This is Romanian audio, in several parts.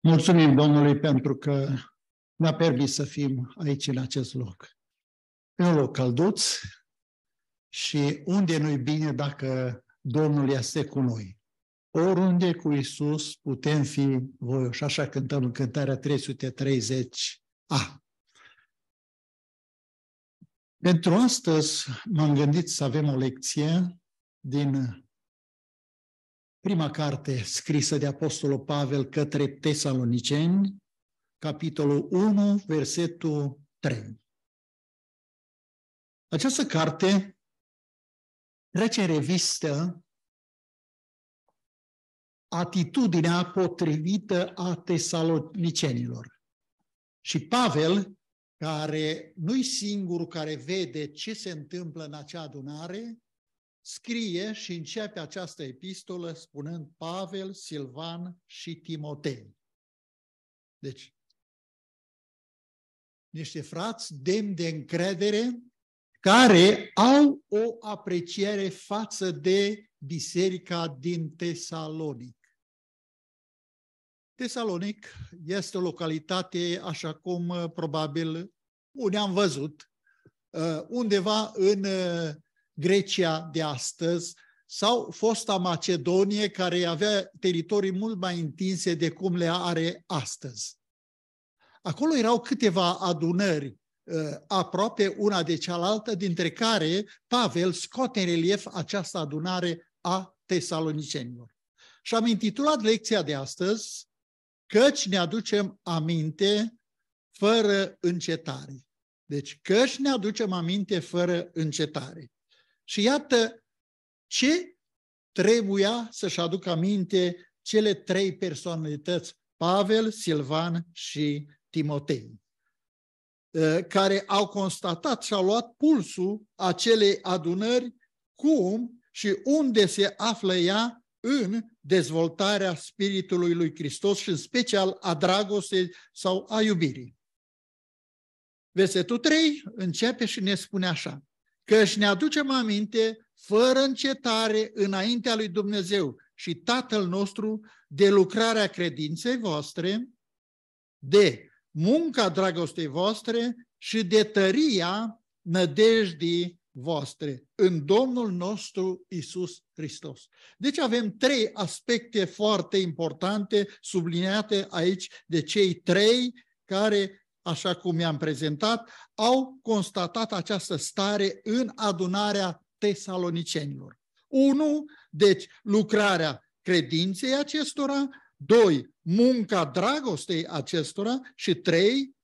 Mulțumim Domnului pentru că ne-a permis să fim aici, în acest loc. E un loc călduț și unde nu-i bine dacă Domnul este cu noi. Oriunde cu Isus putem fi voi și Așa cântăm în cântarea 330A. Pentru astăzi m-am gândit să avem o lecție din Prima carte scrisă de Apostolul Pavel către tesaloniceni, capitolul 1, versetul 3. Această carte trece în revistă atitudinea potrivită a tesalonicenilor. Și Pavel, care nu-i singurul care vede ce se întâmplă în acea adunare, scrie și începe această epistolă spunând Pavel, Silvan și Timotei. Deci, niște frați demni de încredere care au o apreciere față de biserica din Tesalonic. Tesalonic este o localitate, așa cum uh, probabil unii am văzut, uh, undeva în uh, Grecia de astăzi sau fosta Macedonie, care avea teritorii mult mai întinse de cum le are astăzi. Acolo erau câteva adunări uh, aproape una de cealaltă, dintre care Pavel scoate în relief această adunare a tesalonicenilor. Și am intitulat lecția de astăzi, căci ne aducem aminte fără încetare. Deci, căci ne aducem aminte fără încetare. Și iată ce trebuia să-și aducă aminte cele trei personalități, Pavel, Silvan și Timotei, ă, care au constatat și au luat pulsul acelei adunări cum și unde se află ea în dezvoltarea Spiritului lui Hristos și în special a dragostei sau a iubirii. Versetul 3 începe și ne spune așa căci ne aducem aminte fără încetare înaintea lui Dumnezeu și Tatăl nostru de lucrarea credinței voastre, de munca dragostei voastre și de tăria nădejdii voastre în Domnul nostru Isus Hristos. Deci avem trei aspecte foarte importante subliniate aici de cei trei care așa cum i-am prezentat, au constatat această stare în adunarea tesalonicenilor. Unu, Deci lucrarea credinței acestora, doi, Munca dragostei acestora și trei,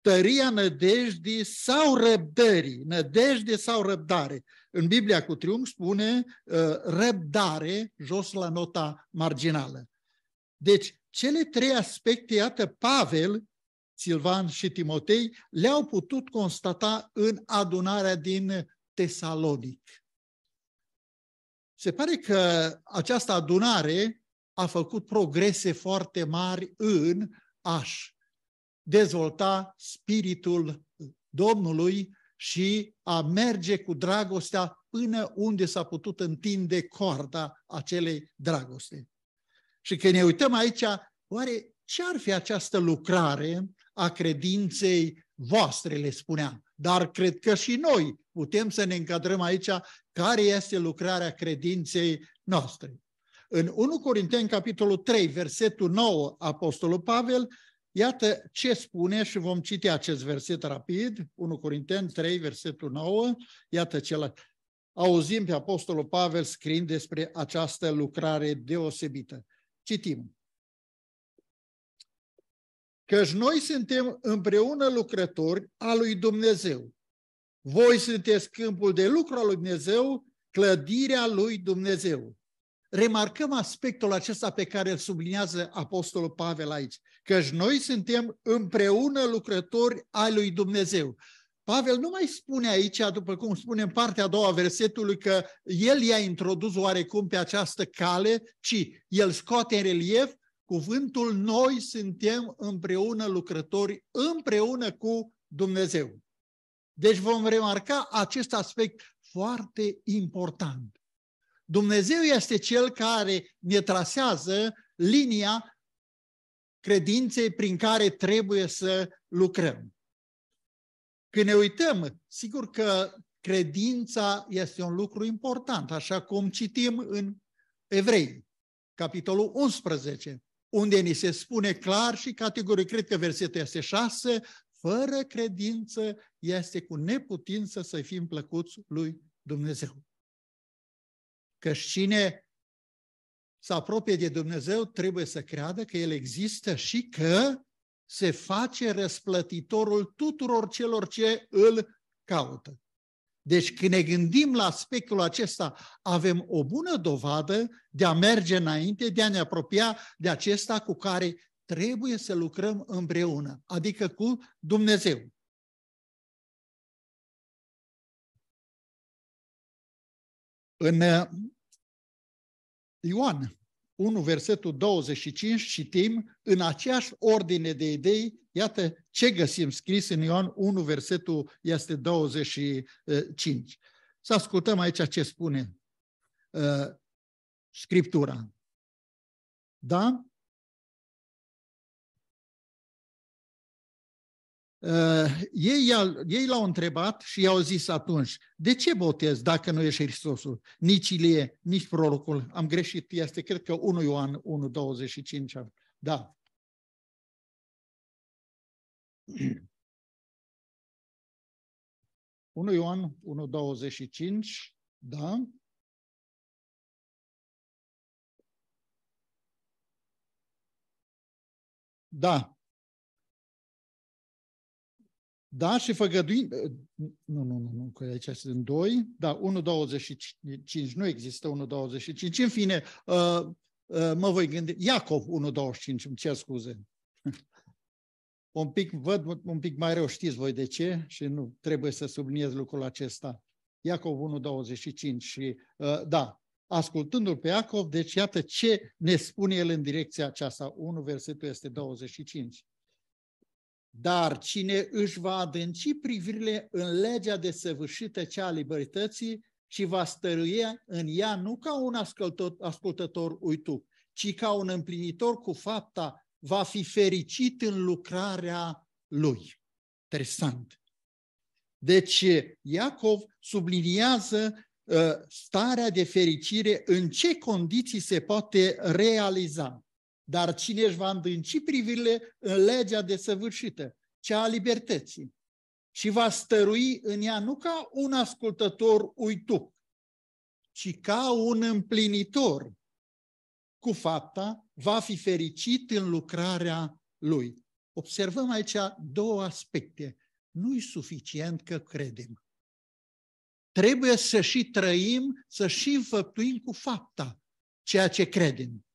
Tăria nădejdii sau răbdării, nădejde sau răbdare. În Biblia cu triumf spune uh, răbdare jos la nota marginală. Deci, cele trei aspecte, iată, Pavel Silvan și Timotei, le-au putut constata în adunarea din Tesalonic. Se pare că această adunare a făcut progrese foarte mari în aș dezvolta spiritul Domnului și a merge cu dragostea până unde s-a putut întinde corda acelei dragoste. Și când ne uităm aici, oare ce ar fi această lucrare a credinței voastre, le spuneam. Dar cred că și noi putem să ne încadrăm aici care este lucrarea credinței noastre. În 1 Corinteni, capitolul 3, versetul 9, Apostolul Pavel, iată ce spune și vom citi acest verset rapid, 1 Corinteni 3, versetul 9, iată ce auzim pe Apostolul Pavel scriind despre această lucrare deosebită. Citim. Căci noi suntem împreună lucrători a lui Dumnezeu. Voi sunteți câmpul de lucru al lui Dumnezeu, clădirea lui Dumnezeu. Remarcăm aspectul acesta pe care îl subliniază Apostolul Pavel aici, căci noi suntem împreună lucrători ai lui Dumnezeu. Pavel nu mai spune aici, după cum spune în partea a doua versetului, că el i-a introdus oarecum pe această cale, ci el scoate în relief Cuvântul noi suntem împreună lucrători, împreună cu Dumnezeu. Deci vom remarca acest aspect foarte important. Dumnezeu este cel care ne trasează linia credinței prin care trebuie să lucrăm. Când ne uităm, sigur că credința este un lucru important, așa cum citim în Evrei, capitolul 11 unde ni se spune clar și categoric, cred că versetul este 6, fără credință este cu neputință să fim plăcuți lui Dumnezeu. Că cine se apropie de Dumnezeu trebuie să creadă că El există și că se face răsplătitorul tuturor celor ce îl caută. Deci când ne gândim la aspectul acesta, avem o bună dovadă de a merge înainte, de a ne apropia de acesta cu care trebuie să lucrăm împreună, adică cu Dumnezeu. În uh, Ioan, 1, versetul 25, citim în aceeași ordine de idei, iată ce găsim scris în Ioan 1, versetul este 25. Să ascultăm aici ce spune uh, Scriptura. Da? Uh, ei, ei l-au întrebat și i-au zis atunci, de ce botez dacă nu ești Hristosul? Nici Ilie, nici prorocul. Am greșit, este cred că 1 Ioan 1, 25. Da. Unu Ioan 1 da. Ioan 1.25, da? Da, da? Și făgăduin... Ă, nu, nu, nu, nu, că aici sunt doi. Da, 1.25, nu există 1.25. În fine, uh, uh, mă voi gândi... Iacov 1.25, îmi cer scuze. un pic, văd un pic mai rău, știți voi de ce și nu trebuie să subliniez lucrul acesta. Iacov 1.25 și uh, da, ascultându-l pe Iacov, deci iată ce ne spune el în direcția aceasta. 1 versetul este 25. Dar cine își va adânci privirile în legea desăvârșită cea a libertății și va stăruie în ea nu ca un ascultător uituc, ci ca un împlinitor cu fapta, va fi fericit în lucrarea lui. Interesant. Deci Iacov subliniază ă, starea de fericire, în ce condiții se poate realiza. Dar cine își va îndânci privirile în legea desăvârșită, cea a libertății, și va stărui în ea nu ca un ascultător uitu, ci ca un împlinitor cu fapta, va fi fericit în lucrarea lui. Observăm aici două aspecte. Nu-i suficient că credem. Trebuie să și trăim, să și înfăptuim cu fapta ceea ce credem.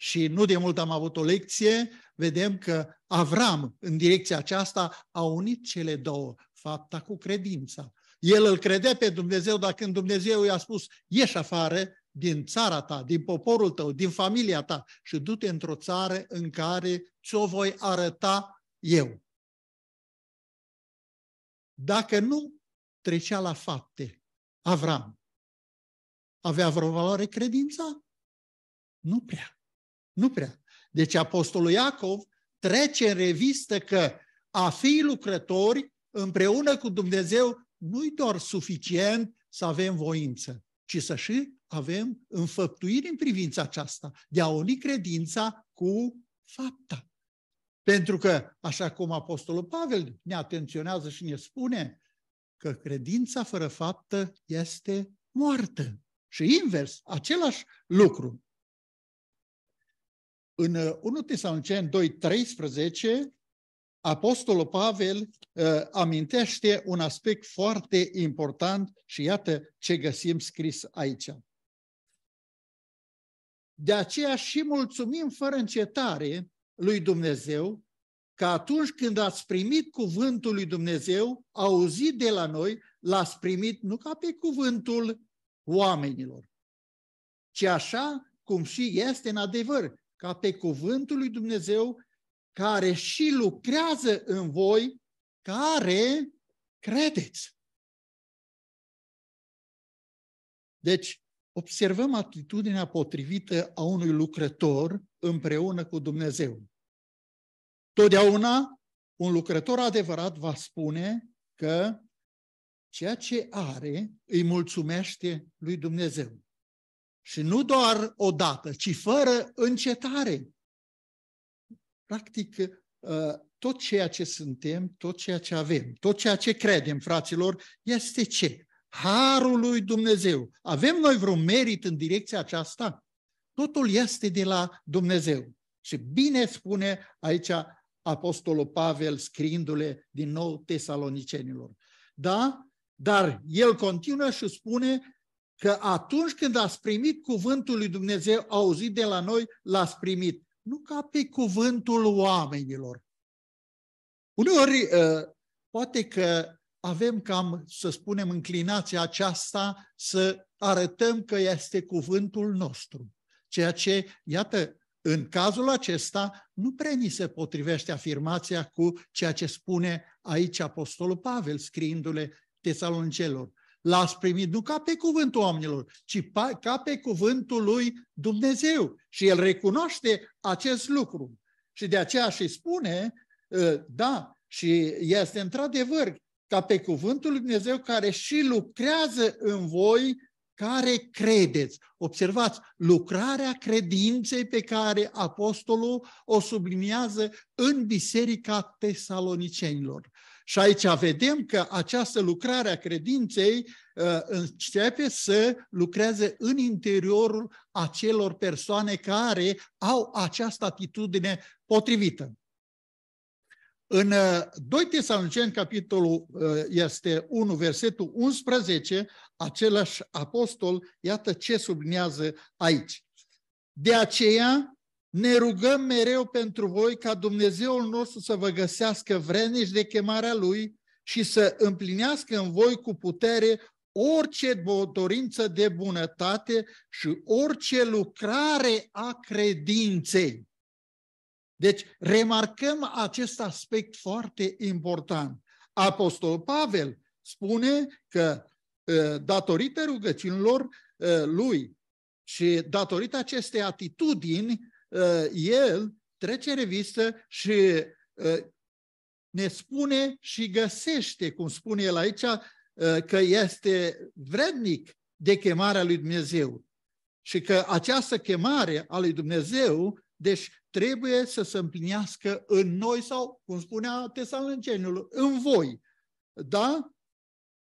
Și nu de mult am avut o lecție, vedem că Avram, în direcția aceasta, a unit cele două, fapta cu credința. El îl crede pe Dumnezeu, dar când Dumnezeu i-a spus, ieși afară din țara ta, din poporul tău, din familia ta și du-te într-o țară în care ți-o voi arăta eu. Dacă nu trecea la fapte, Avram avea vreo valoare credința? Nu prea. Nu prea. Deci Apostolul Iacov trece în revistă că a fi lucrători împreună cu Dumnezeu nu-i doar suficient să avem voință, ci să și avem înfăptuiri în privința aceasta, de a uni credința cu fapta. Pentru că, așa cum Apostolul Pavel ne atenționează și ne spune, că credința fără faptă este moartă. Și invers, același lucru. În 1 Tesalonicen 2, 13, Apostolul Pavel uh, amintește un aspect foarte important și iată ce găsim scris aici. De aceea și mulțumim fără încetare lui Dumnezeu că atunci când ați primit cuvântul lui Dumnezeu, auzit de la noi, l-ați primit nu ca pe cuvântul oamenilor, ci așa cum și este în adevăr, ca pe cuvântul lui Dumnezeu care și lucrează în voi, care credeți. Deci, observăm atitudinea potrivită a unui lucrător împreună cu Dumnezeu. Totdeauna, un lucrător adevărat va spune că ceea ce are îi mulțumește lui Dumnezeu. Și nu doar odată, ci fără încetare. Practic, uh, tot ceea ce suntem, tot ceea ce avem, tot ceea ce credem, fraților, este ce? Harul lui Dumnezeu. Avem noi vreun merit în direcția aceasta? Totul este de la Dumnezeu. Și bine spune aici Apostolul Pavel scriindu-le din nou tesalonicenilor. Da? Dar el continuă și spune că atunci când ați primit cuvântul lui Dumnezeu auzit de la noi, l-ați primit. Nu ca pe cuvântul oamenilor. Uneori, ă, poate că avem cam, să spunem, înclinația aceasta să arătăm că este cuvântul nostru. Ceea ce, iată, în cazul acesta nu prea ni se potrivește afirmația cu ceea ce spune aici Apostolul Pavel, scriindu-le tesalonicelor. L-ați primit nu ca pe cuvântul oamenilor, ci ca pe cuvântul lui Dumnezeu. Și el recunoaște acest lucru. Și de aceea și spune, ă, da, și este într-adevăr ca pe cuvântul lui Dumnezeu care și lucrează în voi care credeți. Observați, lucrarea credinței pe care apostolul o subliniază în Biserica Tesalonicenilor. Și aici vedem că această lucrare a credinței uh, începe să lucreze în interiorul acelor persoane care au această atitudine potrivită. În 2 uh, Tesaloniceni, capitolul uh, este 1, versetul 11, același apostol, iată ce sublinează aici. De aceea, ne rugăm mereu pentru voi ca Dumnezeul nostru să vă găsească vrenici de chemarea Lui și să împlinească în voi cu putere orice dorință de bunătate și orice lucrare a credinței. Deci remarcăm acest aspect foarte important. Apostol Pavel spune că ă, datorită rugăciunilor ă, lui și datorită acestei atitudini, Uh, el trece revistă și uh, ne spune și găsește, cum spune el aici, uh, că este vrednic de chemarea lui Dumnezeu. Și că această chemare a lui Dumnezeu, deci trebuie să se împlinească în noi sau, cum spunea tesalonicenul, în voi. Da?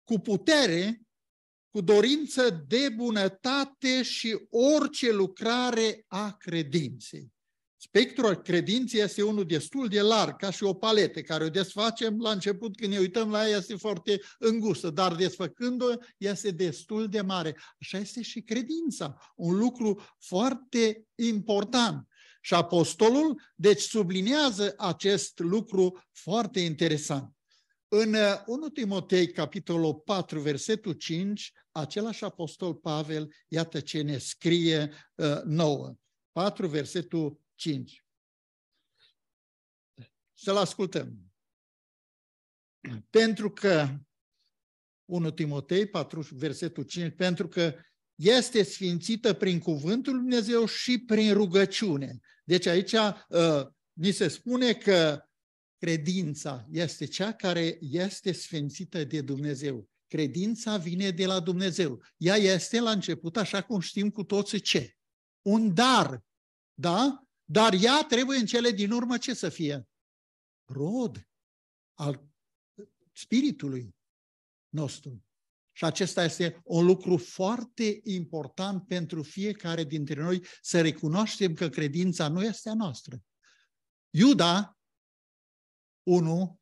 Cu putere cu dorință de bunătate și orice lucrare a credinței. Spectrul credinței este unul destul de larg, ca și o paletă care o desfacem la început când ne uităm la ea este foarte îngustă, dar desfăcând-o este destul de mare. Așa este și credința, un lucru foarte important. Și apostolul, deci, sublinează acest lucru foarte interesant. În 1 uh, Timotei, capitolul 4, versetul 5, același apostol Pavel, iată ce ne scrie uh, nouă. 4, versetul 5. Să-l ascultăm. Pentru că, 1 Timotei 4, versetul 5, pentru că este sfințită prin cuvântul Lui Dumnezeu și prin rugăciune. Deci aici uh, ni se spune că credința este cea care este sfințită de Dumnezeu. Credința vine de la Dumnezeu. Ea este la început, așa cum știm cu toți ce? Un dar, da? Dar ea trebuie în cele din urmă ce să fie? Rod al spiritului nostru. Și acesta este un lucru foarte important pentru fiecare dintre noi să recunoaștem că credința nu este a noastră. Iuda 1,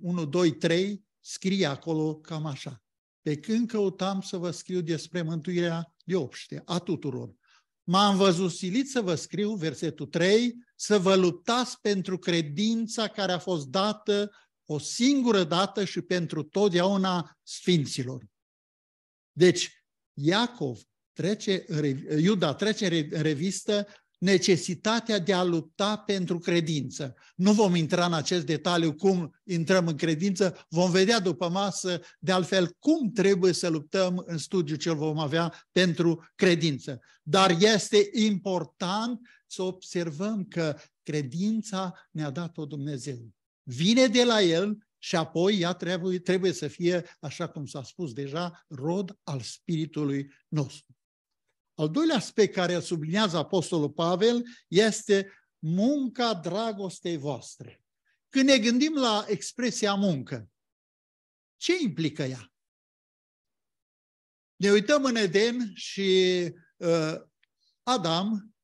1, 2, 3, scrie acolo cam așa. Pe când căutam să vă scriu despre mântuirea de obște, a tuturor, m-am văzut silit să vă scriu, versetul 3, să vă luptați pentru credința care a fost dată o singură dată și pentru totdeauna sfinților. Deci, Iacov trece, Iuda trece în revistă necesitatea de a lupta pentru credință. Nu vom intra în acest detaliu cum intrăm în credință, vom vedea după masă, de altfel, cum trebuie să luptăm în studiul ce vom avea pentru credință. Dar este important să observăm că credința ne-a dat-o Dumnezeu. Vine de la El și apoi ea trebuie, trebuie să fie, așa cum s-a spus deja, rod al Spiritului nostru. Al doilea aspect care îl subliniază Apostolul Pavel este munca dragostei voastre. Când ne gândim la expresia muncă, ce implică ea? Ne uităm în Eden și uh, Adam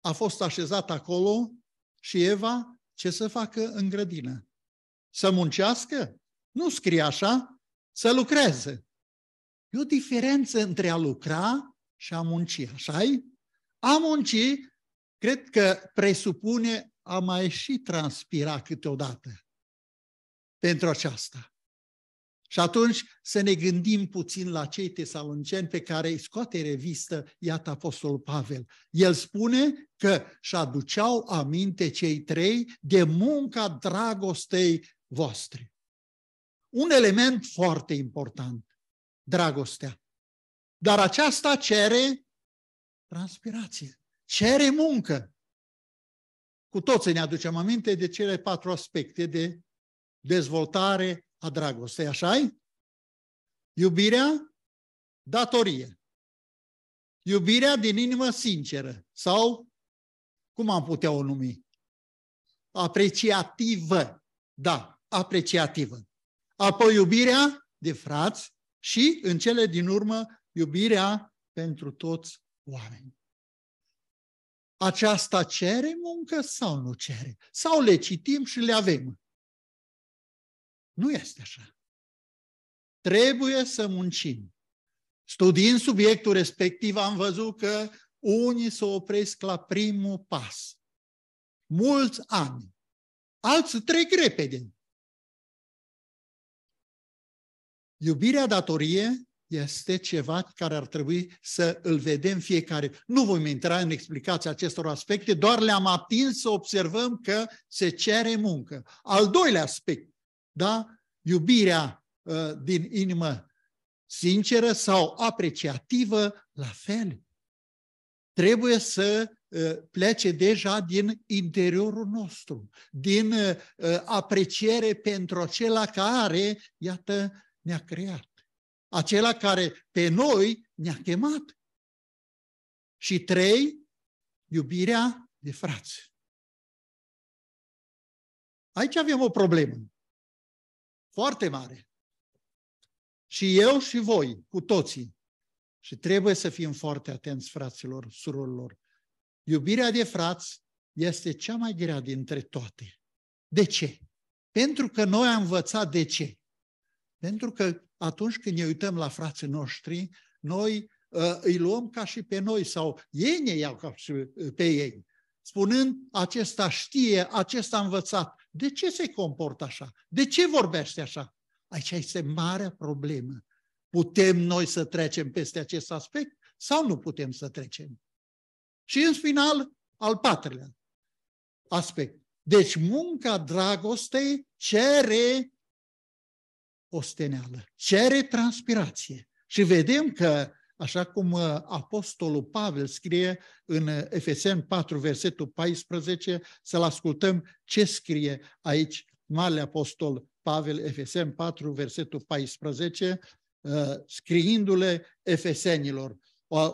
a fost așezat acolo și Eva ce să facă în grădină? Să muncească? Nu scrie așa, să lucreze. E o diferență între a lucra și a munci, așa -i? A munci, cred că presupune a mai și transpira câteodată pentru aceasta. Și atunci să ne gândim puțin la cei tesalonceni pe care îi scoate revistă, iată Apostolul Pavel. El spune că și-aduceau aminte cei trei de munca dragostei voastre. Un element foarte important, dragostea. Dar aceasta cere transpirație, cere muncă. Cu toții ne aducem aminte de cele patru aspecte de dezvoltare a dragostei, așa -i? Iubirea, datorie. Iubirea din inimă sinceră sau, cum am putea o numi, apreciativă. Da, apreciativă. Apoi iubirea de frați și, în cele din urmă, iubirea pentru toți oamenii. Aceasta cere muncă sau nu cere? Sau le citim și le avem? Nu este așa. Trebuie să muncim. Studiind subiectul respectiv, am văzut că unii se opresc la primul pas. Mulți ani. Alții trec repede. Iubirea datorie este ceva care ar trebui să îl vedem fiecare. Nu vom intra în explicația acestor aspecte, doar le-am atins să observăm că se cere muncă. Al doilea aspect, da? iubirea uh, din inimă sinceră sau apreciativă, la fel. Trebuie să uh, plece deja din interiorul nostru, din uh, uh apreciere pentru acela care, iată, ne-a creat acela care pe noi ne-a chemat. Și trei, iubirea de frați. Aici avem o problemă foarte mare. Și eu și voi, cu toții. Și trebuie să fim foarte atenți, fraților, surorilor. Iubirea de frați este cea mai grea dintre toate. De ce? Pentru că noi am învățat de ce. Pentru că atunci când ne uităm la frații noștri, noi uh, îi luăm ca și pe noi sau ei ne iau ca și ă, pe ei, spunând acesta știe, acesta a învățat. De ce se comportă așa? De ce vorbește așa? Aici este marea problemă. Putem noi să trecem peste acest aspect sau nu putem să trecem? Și în final, al patrulea aspect. Deci munca dragostei cere osteneală, cere transpirație. Și vedem că, așa cum uh, Apostolul Pavel scrie în uh, Efesen 4, versetul 14, să-l ascultăm ce scrie aici Marele Apostol Pavel, Efesen 4, versetul 14, uh, scriindu-le Efesenilor,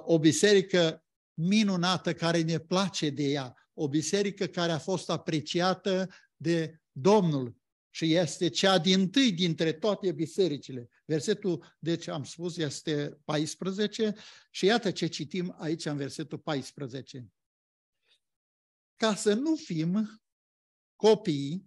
o, biserică minunată care ne place de ea, o biserică care a fost apreciată de Domnul și este cea din tâi dintre toate bisericile. Versetul, deci am spus, este 14 și iată ce citim aici în versetul 14. Ca să nu fim copii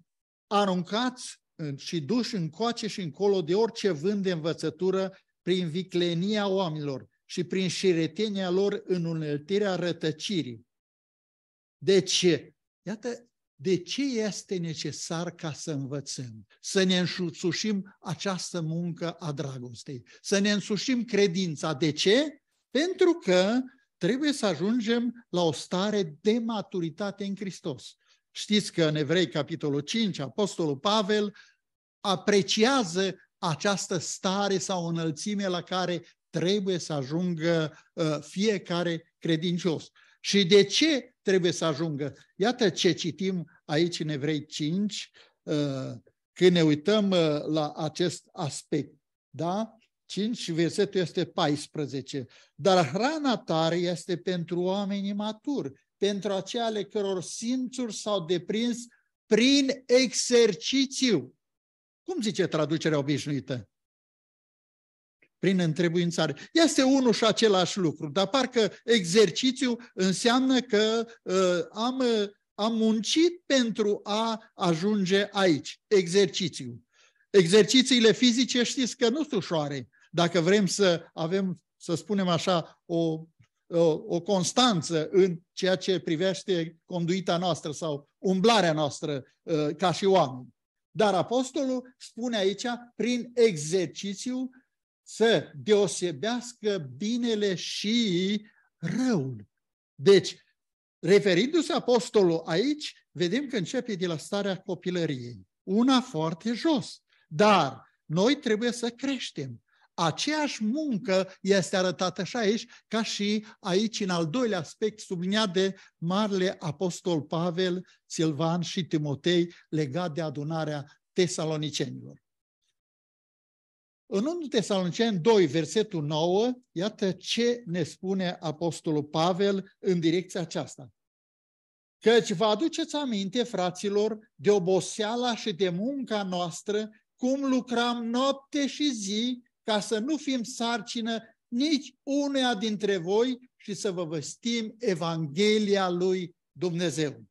aruncați și duși încoace și încolo de orice vânt de învățătură prin viclenia oamenilor și prin șiretenia lor în uneltirea rătăcirii. Deci, iată de ce este necesar ca să învățăm, să ne însușim această muncă a dragostei, să ne însușim credința. De ce? Pentru că trebuie să ajungem la o stare de maturitate în Hristos. Știți că în Evrei, capitolul 5, Apostolul Pavel apreciază această stare sau înălțime la care trebuie să ajungă uh, fiecare credincios. Și de ce trebuie să ajungă? Iată ce citim aici în Evrei 5, uh, când ne uităm uh, la acest aspect. Da? 5, versetul este 14. Dar hrana tare este pentru oamenii maturi, pentru aceia ale căror simțuri s-au deprins prin exercițiu. Cum zice traducerea obișnuită? prin întrebuințare. Este unul și același lucru, dar parcă exercițiul înseamnă că uh, am, am muncit pentru a ajunge aici, exercițiul. Exercițiile fizice știți că nu sunt ușoare. Dacă vrem să avem, să spunem așa, o, o, o constanță în ceea ce privește conduita noastră sau umblarea noastră uh, ca și oameni. Dar apostolul spune aici, prin exercițiu să deosebească binele și răul. Deci, referindu-se apostolul aici, vedem că începe de la starea copilăriei. Una foarte jos. Dar noi trebuie să creștem. Aceeași muncă este arătată și aici, ca și aici în al doilea aspect subliniat de marele apostol Pavel, Silvan și Timotei legat de adunarea tesalonicenilor. În 1 Tesaloniceni 2, versetul 9, iată ce ne spune Apostolul Pavel în direcția aceasta. Căci vă aduceți aminte, fraților, de oboseala și de munca noastră, cum lucram noapte și zi, ca să nu fim sarcină nici uneia dintre voi și să vă văstim Evanghelia lui Dumnezeu.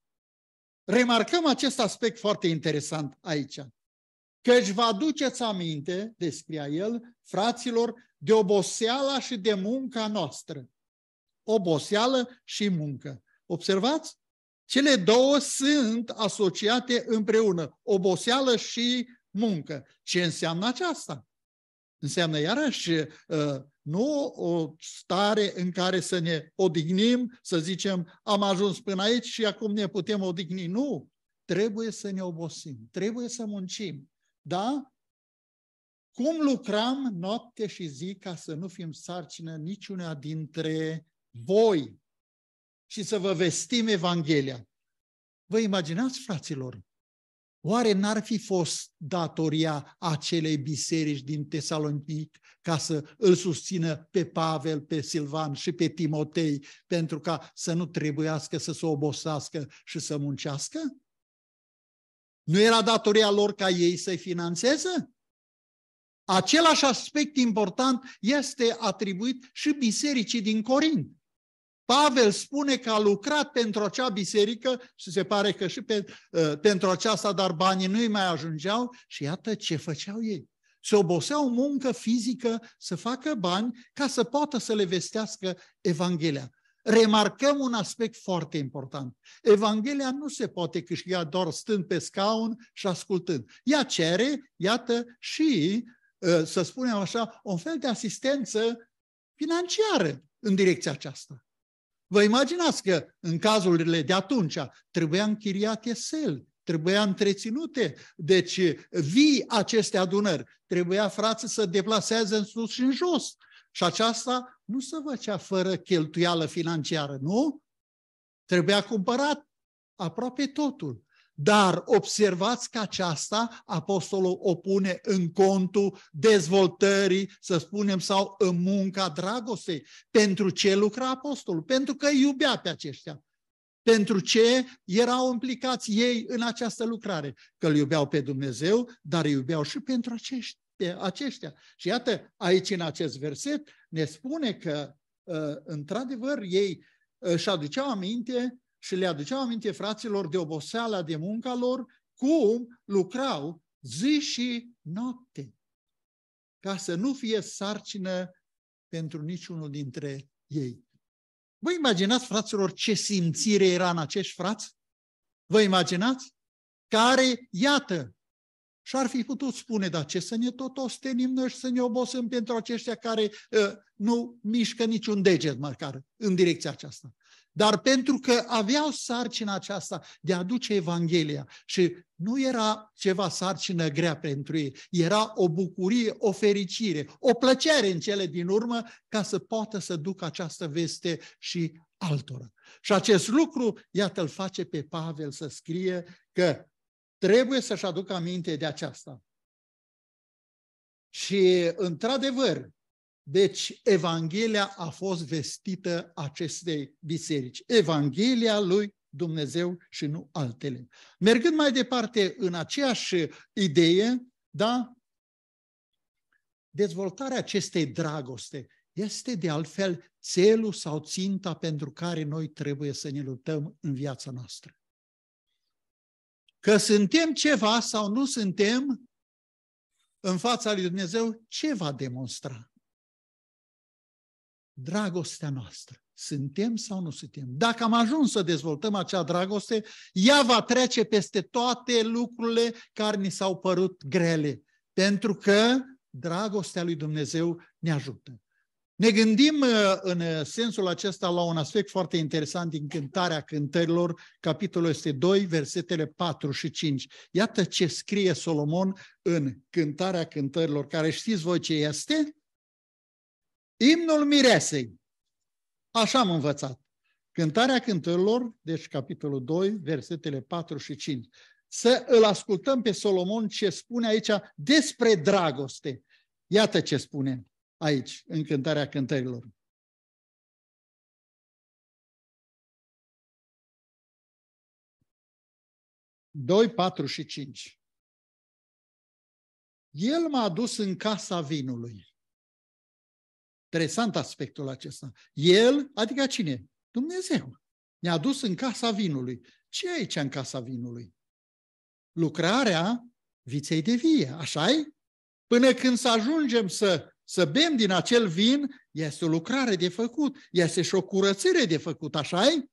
Remarcăm acest aspect foarte interesant aici. Căci vă aduceți aminte, descria el, fraților, de oboseala și de munca noastră. Oboseală și muncă. Observați? Cele două sunt asociate împreună, oboseală și muncă. Ce înseamnă aceasta? Înseamnă iarăși uh, nu o stare în care să ne odihnim, să zicem am ajuns până aici și acum ne putem odihni. Nu! Trebuie să ne obosim, trebuie să muncim, da? Cum lucrăm noapte și zi ca să nu fim sarcină niciuna dintre voi și să vă vestim Evanghelia? Vă imaginați, fraților, Oare n-ar fi fost datoria acelei biserici din Tesalonic ca să îl susțină pe Pavel, pe Silvan și pe Timotei pentru ca să nu trebuiască să se obosească și să muncească? Nu era datoria lor ca ei să-i financeze? Același aspect important este atribuit și bisericii din Corint. Pavel spune că a lucrat pentru acea biserică și se pare că și pe, uh, pentru aceasta, dar banii nu-i mai ajungeau și iată ce făceau ei. Se oboseau muncă fizică să facă bani ca să poată să le vestească Evanghelia remarcăm un aspect foarte important. Evanghelia nu se poate câștiga doar stând pe scaun și ascultând. Ea cere, iată, și, ă, să spunem așa, un fel de asistență financiară în direcția aceasta. Vă imaginați că în cazurile de atunci trebuia închiriate sel, trebuia întreținute. Deci vii aceste adunări, trebuia frații să deplaseze în sus și în jos, și aceasta nu se făcea fără cheltuială financiară, nu? Trebuia cumpărat aproape totul. Dar observați că aceasta apostolul o pune în contul dezvoltării, să spunem, sau în munca dragostei. Pentru ce lucra apostolul? Pentru că iubea pe aceștia. Pentru ce erau implicați ei în această lucrare? Că îl iubeau pe Dumnezeu, dar îi iubeau și pentru acești pe aceștia. Și iată, aici în acest verset ne spune că, ă, într-adevăr, ei își aduceau aminte și le aduceau aminte fraților de oboseala de munca lor, cum lucrau zi și noapte, ca să nu fie sarcină pentru niciunul dintre ei. Vă imaginați, fraților, ce simțire era în acești frați? Vă imaginați? Care, iată, și ar fi putut spune, dar ce să ne tot ostenim noi și să ne obosim pentru aceștia care uh, nu mișcă niciun deget măcar în direcția aceasta. Dar pentru că aveau sarcina aceasta de a aduce Evanghelia și nu era ceva sarcină grea pentru ei, era o bucurie, o fericire, o plăcere în cele din urmă ca să poată să ducă această veste și altora. Și acest lucru, iată, îl face pe Pavel să scrie că trebuie să-și aducă aminte de aceasta. Și, într-adevăr, deci Evanghelia a fost vestită acestei biserici. Evanghelia lui Dumnezeu și nu altele. Mergând mai departe în aceeași idee, da, dezvoltarea acestei dragoste este de altfel țelul sau ținta pentru care noi trebuie să ne luptăm în viața noastră. Că suntem ceva sau nu suntem în fața lui Dumnezeu, ce va demonstra? Dragostea noastră. Suntem sau nu suntem? Dacă am ajuns să dezvoltăm acea dragoste, ea va trece peste toate lucrurile care ni s-au părut grele, pentru că dragostea lui Dumnezeu ne ajută. Ne gândim uh, în uh, sensul acesta la un aspect foarte interesant din Cântarea Cântărilor, capitolul este 2, versetele 4 și 5. Iată ce scrie Solomon în Cântarea Cântărilor, care știți voi ce este? Imnul Miresei. Așa am învățat. Cântarea Cântărilor, deci capitolul 2, versetele 4 și 5. Să îl ascultăm pe Solomon ce spune aici despre dragoste. Iată ce spune aici, în cântarea cântărilor. Doi, patru și cinci. El m-a adus în casa vinului. Interesant aspectul acesta. El, adică cine? Dumnezeu. Ne-a dus în casa vinului. Ce e aici în casa vinului? Lucrarea viței de vie, așa e? Până când să ajungem să să bem din acel vin, este o lucrare de făcut, este și o curățire de făcut, așa e?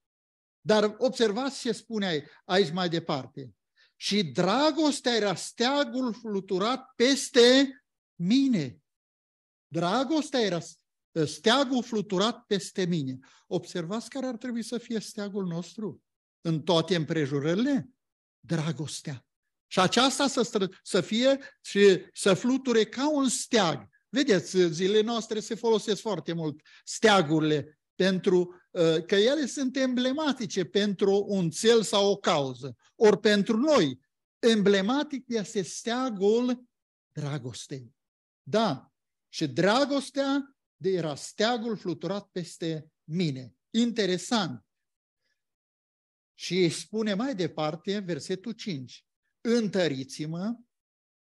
Dar observați ce spune aici mai departe. Și dragostea era steagul fluturat peste mine. Dragostea era ă, steagul fluturat peste mine. Observați care ar trebui să fie steagul nostru în toate împrejurările? Dragostea. Și aceasta să, să fie și să fluture ca un steag Vedeți, zilele noastre se folosesc foarte mult steagurile pentru uh, că ele sunt emblematice pentru un cel sau o cauză. Ori pentru noi, emblematic este steagul dragostei. Da, și dragostea era steagul fluturat peste mine. Interesant. Și spune mai departe, versetul 5, întăriți-mă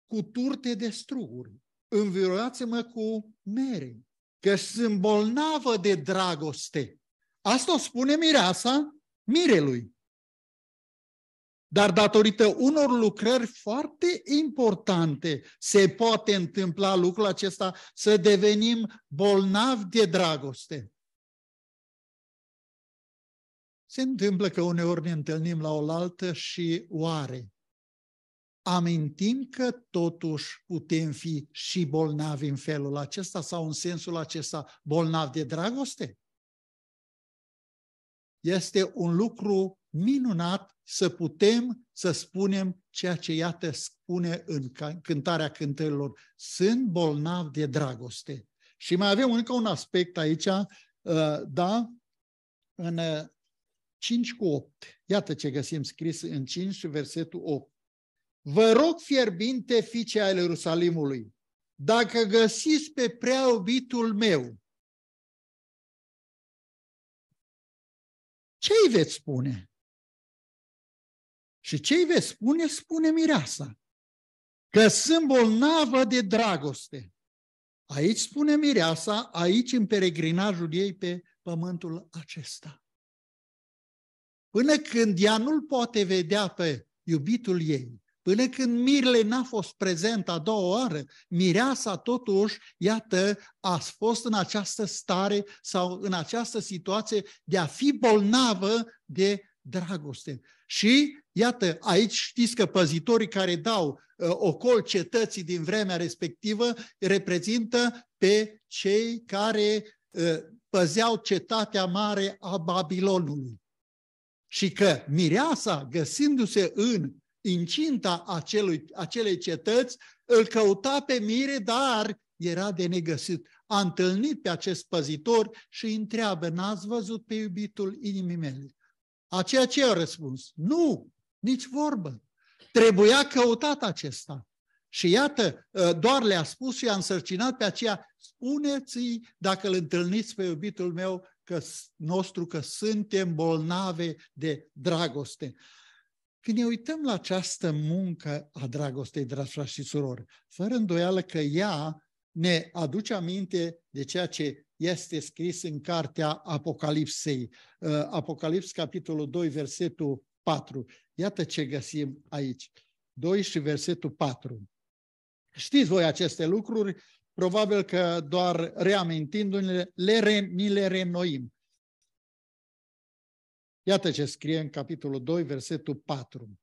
cu turte de struguri înviroiați mă cu mere, că sunt bolnavă de dragoste. Asta o spune mireasa mirelui. Dar datorită unor lucrări foarte importante se poate întâmpla lucrul acesta să devenim bolnavi de dragoste. Se întâmplă că uneori ne întâlnim la oaltă și oare amintim că totuși putem fi și bolnavi în felul acesta sau în sensul acesta bolnavi de dragoste? Este un lucru minunat să putem să spunem ceea ce iată spune în cântarea cântărilor. Sunt bolnav de dragoste. Și mai avem încă un aspect aici, uh, da, în 5 uh, cu 8. Iată ce găsim scris în 5 versetul 8. Vă rog fierbinte, fiice ale Ierusalimului, dacă găsiți pe prea obitul meu, ce îi veți spune? Și ce îi veți spune? Spune mireasa. Că sunt bolnavă de dragoste. Aici spune mireasa, aici în peregrinajul ei pe pământul acesta. Până când ea nu-l poate vedea pe iubitul ei, Până când mirele n-a fost prezent a doua oară, mireasa totuși, iată, a fost în această stare sau în această situație de a fi bolnavă de dragoste. Și, iată, aici știți că păzitorii care dau uh, ocol cetății din vremea respectivă reprezintă pe cei care uh, păzeau cetatea mare a Babilonului. Și că mireasa, găsindu-se în incinta acelui, acelei cetăți, îl căuta pe mire, dar era de negăsit. A întâlnit pe acest păzitor și îi întreabă, n-ați văzut pe iubitul inimii mele? A ceea ce a răspuns, nu, nici vorbă. Trebuia căutat acesta. Și iată, ă, doar le-a spus și a însărcinat pe aceea, spuneți-i dacă îl întâlniți pe iubitul meu că, nostru că suntem bolnave de dragoste. Când ne uităm la această muncă a dragostei, dragi frați și surori, fără îndoială că ea ne aduce aminte de ceea ce este scris în cartea Apocalipsei, uh, Apocalips, capitolul 2, versetul 4. Iată ce găsim aici. 2 și versetul 4. Știți voi aceste lucruri, probabil că doar reamintindu-ne, le, re, ni le reînnoim. Iată ce scrie în capitolul 2, versetul 4.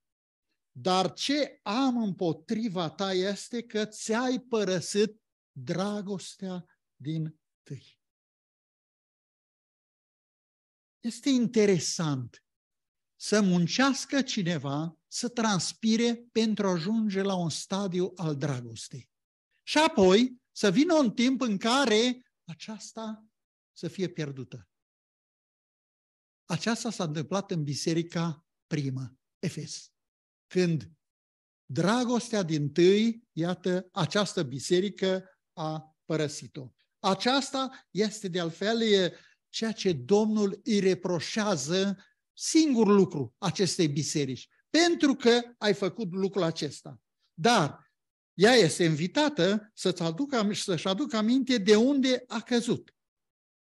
Dar ce am împotriva ta este că ți-ai părăsit dragostea din tâi. Este interesant să muncească cineva, să transpire pentru a ajunge la un stadiu al dragostei. Și apoi să vină un timp în care aceasta să fie pierdută. Aceasta s-a întâmplat în biserica primă, Efes, când dragostea din tâi, iată, această biserică a părăsit-o. Aceasta este de altfel ceea ce Domnul îi reproșează singur lucru acestei biserici, pentru că ai făcut lucrul acesta. Dar ea este invitată să-și aducă, să aducă aminte de unde a căzut.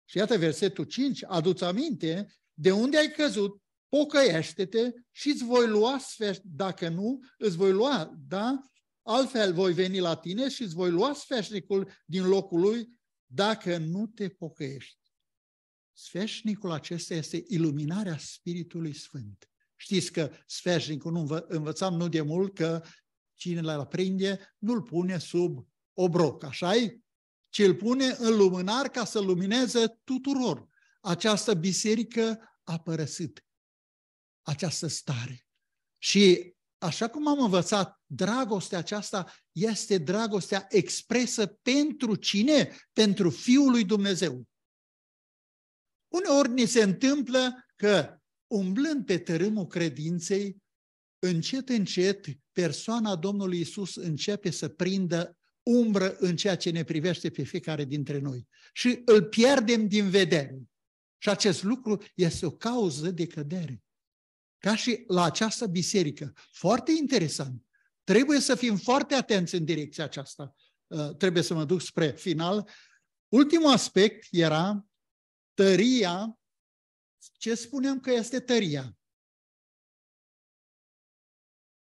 Și iată versetul 5, aduți aminte de unde ai căzut, pocăiește-te și îți voi lua sfești, dacă nu, îți voi lua, da? Altfel voi veni la tine și îți voi lua sfeșnicul din locul lui dacă nu te pocăiești. Sfeșnicul acesta este iluminarea Spiritului Sfânt. Știți că sfeșnicul, nu învă, învățam nu de mult că cine l prinde nu-l pune sub obroc, așa -i? ci îl pune în lumânar ca să lumineze tuturor. Această biserică a părăsit această stare. Și așa cum am învățat, dragostea aceasta este dragostea expresă pentru cine? Pentru Fiul lui Dumnezeu. Uneori ni se întâmplă că, umblând pe tărâmul credinței, încet, încet, persoana Domnului Isus începe să prindă umbră în ceea ce ne privește pe fiecare dintre noi și îl pierdem din vedere. Și acest lucru este o cauză de cădere. Ca și la această biserică. Foarte interesant. Trebuie să fim foarte atenți în direcția aceasta. Uh, trebuie să mă duc spre final. Ultimul aspect era tăria. Ce spuneam că este tăria?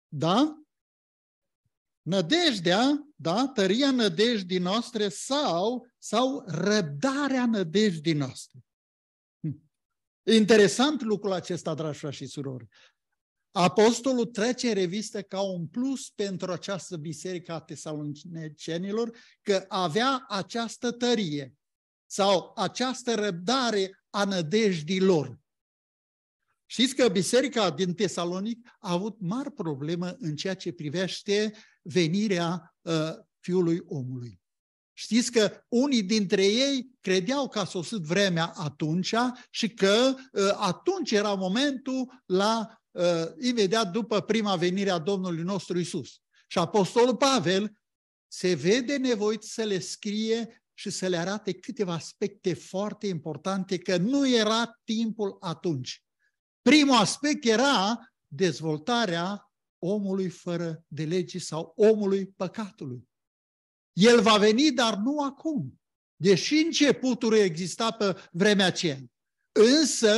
Da? Nădejdea, da? Tăria nădejdii noastre sau, sau răbdarea nădejdii noastre. Interesant lucrul acesta, dragi frați și surori. Apostolul trece în revistă ca un plus pentru această biserică a tesalonicenilor că avea această tărie sau această răbdare a lor. Știți că biserica din Tesalonic a avut mari problemă în ceea ce privește venirea uh, fiului omului. Știți că unii dintre ei credeau că a sosit vremea atunci și că ă, atunci era momentul la ă, imediat după prima venire a Domnului nostru Isus. Și Apostolul Pavel se vede nevoit să le scrie și să le arate câteva aspecte foarte importante, că nu era timpul atunci. Primul aspect era dezvoltarea omului fără de legi sau omului păcatului. El va veni, dar nu acum. Deși începutul exista pe vremea aceea. Însă,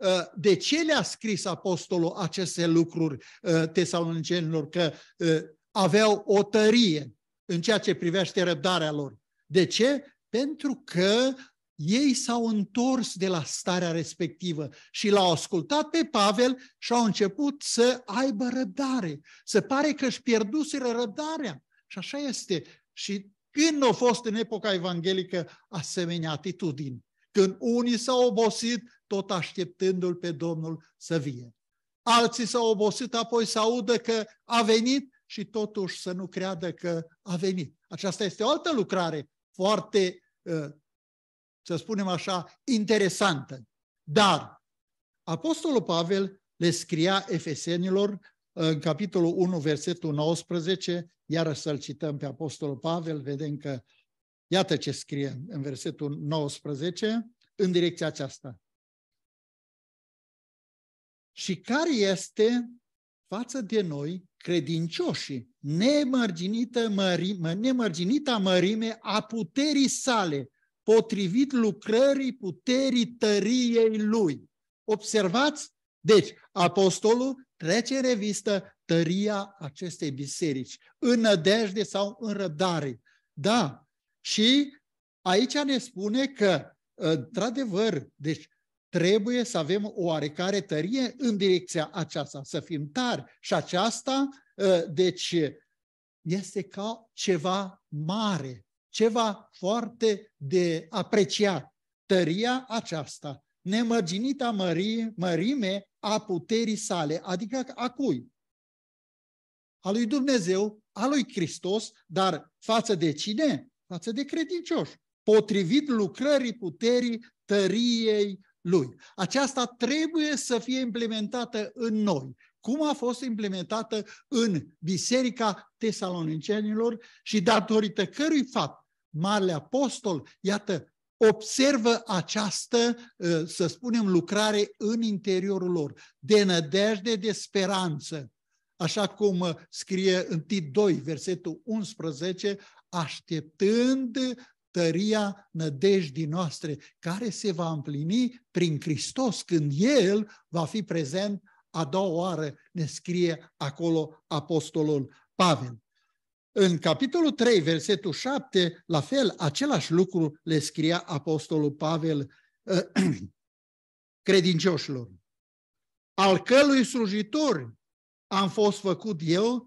ă, de ce le-a scris apostolul aceste lucruri ă, tesalonicenilor? Că ă, aveau o tărie în ceea ce privește răbdarea lor. De ce? Pentru că ei s-au întors de la starea respectivă și l-au ascultat pe Pavel și au început să aibă răbdare. Se pare că își pierduseră răbdarea. Și așa este. Și când au fost în epoca evanghelică asemenea atitudini, când unii s-au obosit tot așteptându-L pe Domnul să vie. Alții s-au obosit apoi să audă că a venit și totuși să nu creadă că a venit. Aceasta este o altă lucrare foarte, ă, să spunem așa, interesantă. Dar Apostolul Pavel le scria efesenilor în capitolul 1, versetul 19, iară să-l cităm pe Apostolul Pavel, vedem că iată ce scrie în versetul 19, în direcția aceasta. Și care este față de noi credincioșii, nemărginită mărime, nemărginita mărime a puterii sale, potrivit lucrării puterii tăriei lui. Observați deci, apostolul trece în revistă tăria acestei biserici, în nădejde sau în răbdare. Da, și aici ne spune că, într-adevăr, deci trebuie să avem o oarecare tărie în direcția aceasta, să fim tari. Și aceasta, deci, este ca ceva mare, ceva foarte de apreciat. Tăria aceasta, nemărginita mări, mărime a puterii sale, adică a cui? A lui Dumnezeu, a lui Hristos, dar față de cine? Față de credincioși, potrivit lucrării puterii tăriei lui. Aceasta trebuie să fie implementată în noi, cum a fost implementată în Biserica Tesalonicenilor și datorită cărui fapt Marele Apostol, iată, observă această, ă, să spunem, lucrare în interiorul lor, de nădejde, de speranță. Așa cum ă, scrie în Tit 2, versetul 11, așteptând tăria nădejdii noastre, care se va împlini prin Hristos, când El va fi prezent a doua oară, ne scrie acolo apostolul Pavel. În capitolul 3, versetul 7, la fel, același lucru le scria Apostolul Pavel eh, credincioșilor, al călui slujitor am fost făcut eu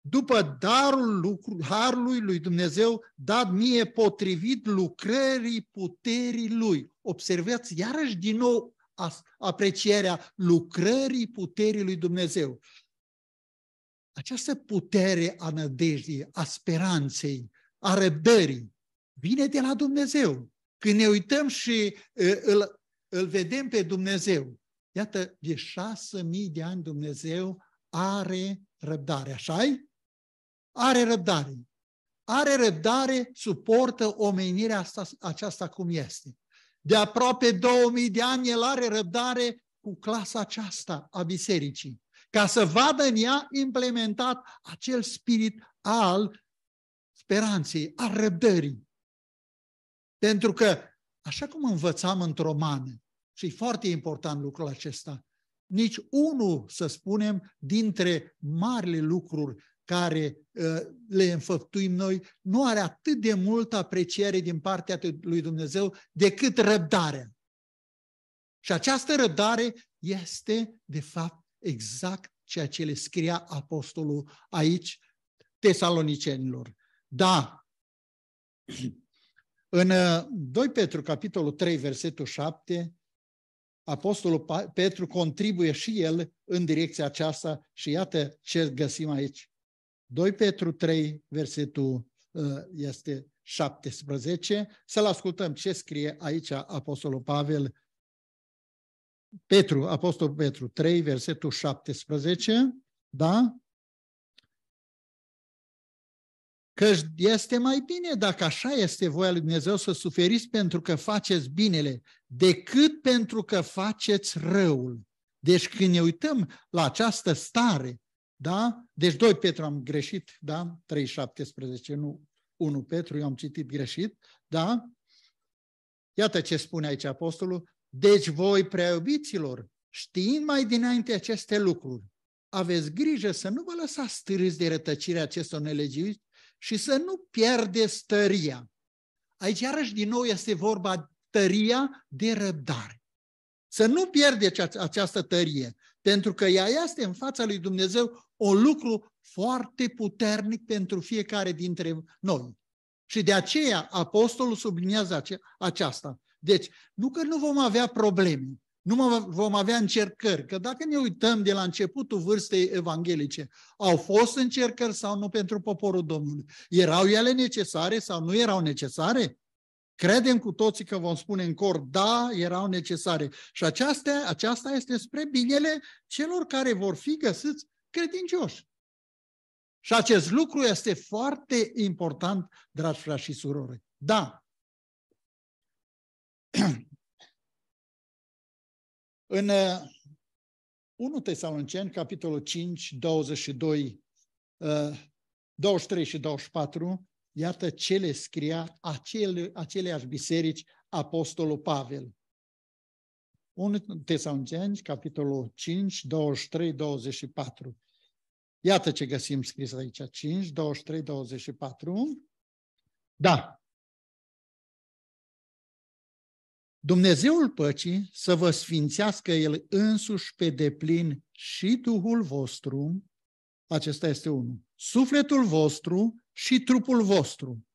după darul lucru, harului lui Dumnezeu dat mie potrivit lucrării puterii lui. Observați iarăși din nou aprecierea lucrării puterii lui Dumnezeu. Această putere a nădejdii, a speranței, a răbdării, vine de la Dumnezeu. Când ne uităm și îl, îl vedem pe Dumnezeu, iată, de șase mii de ani Dumnezeu are răbdare, așa -i? Are răbdare. Are răbdare, suportă omenirea asta, aceasta cum este. De aproape 2000 de ani el are răbdare cu clasa aceasta a bisericii ca să vadă în ea implementat acel spirit al speranței, al răbdării. Pentru că, așa cum învățam în mană și e foarte important lucrul acesta, nici unul, să spunem, dintre marile lucruri care uh, le înfăptuim noi, nu are atât de multă apreciere din partea lui Dumnezeu decât răbdarea. Și această răbdare este, de fapt, exact ceea ce le scria apostolul aici tesalonicenilor. Da, în 2 uh, Petru, capitolul 3, versetul 7, apostolul Petru contribuie și el în direcția aceasta și iată ce găsim aici. 2 Petru 3, versetul uh, este 17. Să-l ascultăm ce scrie aici apostolul Pavel Petru, Apostol Petru 3, versetul 17, da? Că este mai bine dacă așa este voia lui Dumnezeu să suferiți pentru că faceți binele, decât pentru că faceți răul. Deci când ne uităm la această stare, da? Deci 2 Petru am greșit, da? 3, 17, nu 1 Petru, eu am citit greșit, da? Iată ce spune aici apostolul, deci voi, prea iubiților, știind mai dinainte aceste lucruri, aveți grijă să nu vă lăsați stârâți de rătăcirea acestor nelegiuiți și să nu pierdeți tăria. Aici iarăși din nou este vorba tăria de răbdare. Să nu pierdeți această tărie, pentru că ea este în fața lui Dumnezeu o lucru foarte puternic pentru fiecare dintre noi. Și de aceea apostolul subliniază aceasta. Deci, nu că nu vom avea probleme, nu vom avea încercări, că dacă ne uităm de la începutul vârstei evanghelice, au fost încercări sau nu pentru poporul Domnului? Erau ele necesare sau nu erau necesare? Credem cu toții că vom spune în cor, da, erau necesare. Și aceasta, aceasta este spre binele celor care vor fi găsiți credincioși. Și acest lucru este foarte important, dragi frați și surori. Da, În 1 uh, Tesalonicen, capitolul 5, 22, 23 și 24, uh, iată ce le scria acele, aceleași biserici Apostolul Pavel. 1 Tesalonicen, capitolul 5, 23, 24. Iată ce găsim scris aici, 5, 23, 24. Da, Dumnezeul păcii să vă sfințească El însuși pe deplin și Duhul vostru, acesta este unul, sufletul vostru și trupul vostru,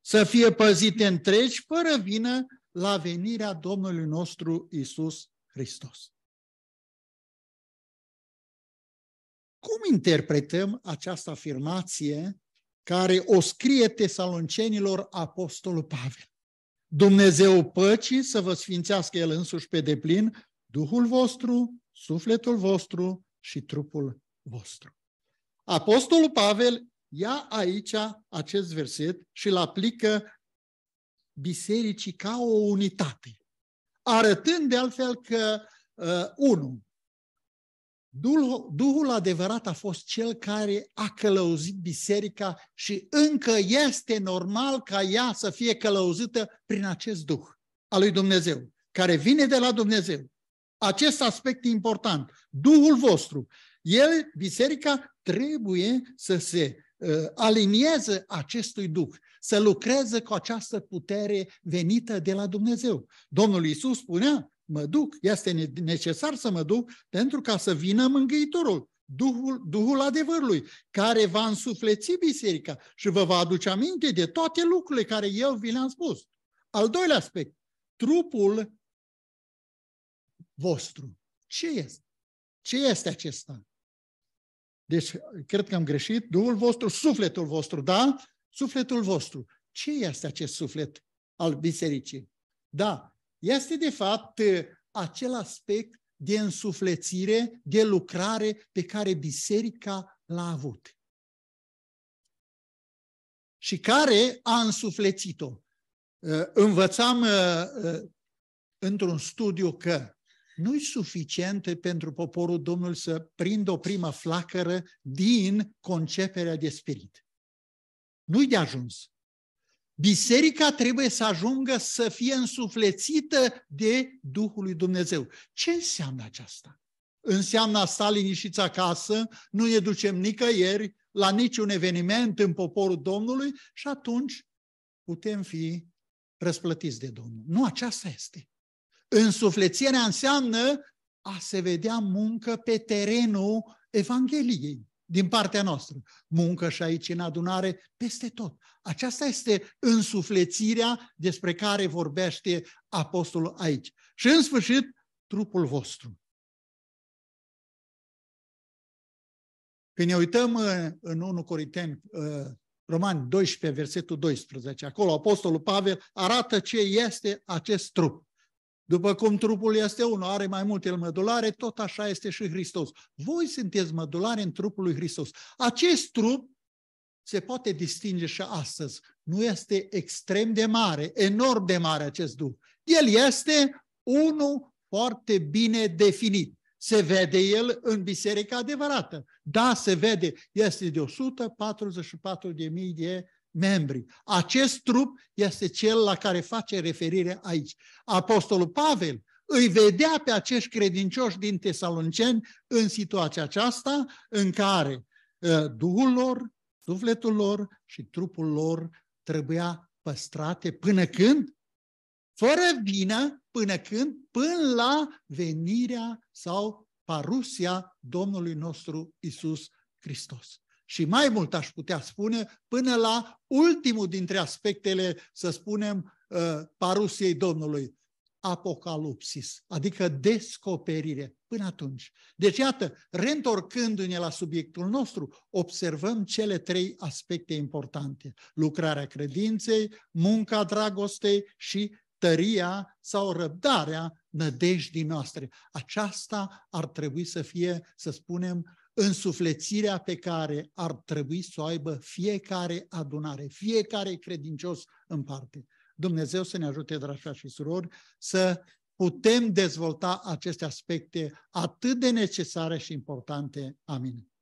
să fie păzite întregi fără vină la venirea Domnului nostru Isus Hristos. Cum interpretăm această afirmație care o scrie tesaloncenilor Apostolul Pavel? Dumnezeu păcii să vă sfințească El însuși pe deplin, Duhul vostru, sufletul vostru și trupul vostru. Apostolul Pavel ia aici acest verset și îl aplică bisericii ca o unitate, arătând de altfel că, uh, unu, Duhul, Duhul adevărat a fost cel care a călăuzit biserica și încă este normal ca ea să fie călăuzită prin acest Duh al lui Dumnezeu, care vine de la Dumnezeu. Acest aspect e important. Duhul vostru. El, biserica, trebuie să se uh, alinieze acestui Duh, să lucreze cu această putere venită de la Dumnezeu. Domnul Iisus spunea, mă duc, este necesar să mă duc pentru ca să vină mângâitorul, Duhul, Duhul adevărului, care va însufleți biserica și vă va aduce aminte de toate lucrurile care eu vi le-am spus. Al doilea aspect, trupul vostru. Ce este? Ce este acesta? Deci, cred că am greșit. Duhul vostru, sufletul vostru, da? Sufletul vostru. Ce este acest suflet al bisericii? Da, este de fapt acel aspect de însuflețire, de lucrare pe care biserica l-a avut. Și care a însuflețit-o. Ă, învățam ă, ă, într-un studiu că nu-i suficient pentru poporul Domnului să prindă o primă flacără din conceperea de spirit. Nu-i de ajuns. Biserica trebuie să ajungă să fie însuflețită de Duhul lui Dumnezeu. Ce înseamnă aceasta? Înseamnă asta liniștiți acasă, nu ne ducem nicăieri la niciun eveniment în poporul Domnului și atunci putem fi răsplătiți de Domnul. Nu aceasta este. Însuflețirea înseamnă a se vedea muncă pe terenul Evangheliei din partea noastră. Muncă și aici în adunare, peste tot. Aceasta este însuflețirea despre care vorbește apostolul aici. Și în sfârșit, trupul vostru. Când ne uităm uh, în 1 Corinteni, uh, Romani 12, versetul 12, acolo Apostolul Pavel arată ce este acest trup. După cum trupul este unul, are mai multe mădulare, tot așa este și Hristos. Voi sunteți mădulare în trupul lui Hristos. Acest trup se poate distinge și astăzi. Nu este extrem de mare, enorm de mare acest Duh. El este unul foarte bine definit. Se vede el în biserica adevărată. Da, se vede. Este de 144.000 de membri. Acest trup este cel la care face referire aici. Apostolul Pavel îi vedea pe acești credincioși din Tesaloniceni în situația aceasta în care uh, Duhul lor, sufletul lor și trupul lor trebuia păstrate până când? Fără vină, până când? Până la venirea sau parusia Domnului nostru Isus Hristos și mai mult aș putea spune, până la ultimul dintre aspectele, să spunem, uh, parusiei Domnului, apocalipsis, adică descoperire până atunci. Deci, iată, reîntorcându-ne la subiectul nostru, observăm cele trei aspecte importante. Lucrarea credinței, munca dragostei și tăria sau răbdarea nădejdii noastre. Aceasta ar trebui să fie, să spunem, însuflețirea pe care ar trebui să o aibă fiecare adunare, fiecare credincios în parte. Dumnezeu să ne ajute, dragi și surori, să putem dezvolta aceste aspecte atât de necesare și importante. Amin.